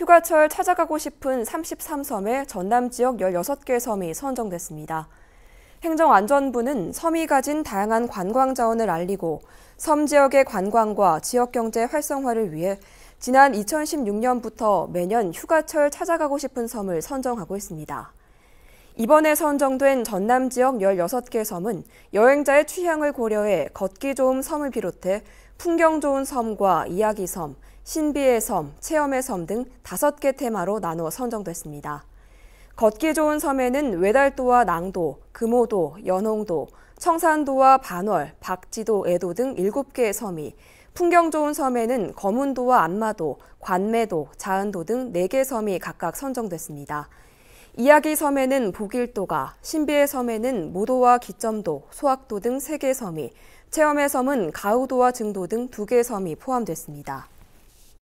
휴가철 찾아가고 싶은 33섬의 전남 지역 16개 섬이 선정됐습니다. 행정안전부는 섬이 가진 다양한 관광 자원을 알리고 섬 지역의 관광과 지역 경제 활성화를 위해 지난 2016년부터 매년 휴가철 찾아가고 싶은 섬을 선정하고 있습니다. 이번에 선정된 전남 지역 16개 섬은 여행자의 취향을 고려해 걷기 좋은 섬을 비롯해 풍경 좋은 섬과 이야기 섬, 신비의 섬, 체험의 섬 등 5개 테마로 나누어 선정됐습니다. 걷기 좋은 섬에는 외달도와 낭도, 금오도, 연홍도, 청산도와 반월, 박지도, 애도 등 7개의 섬이, 풍경 좋은 섬에는 거문도와 안마도, 관매도, 자은도 등 4개 섬이 각각 선정됐습니다. 이야기 섬에는 보길도가 신비의 섬에는 모도와 기점도, 소악도등 3개 섬이, 체험의 섬은 가우도와 증도 등 2개 섬이 포함됐습니다.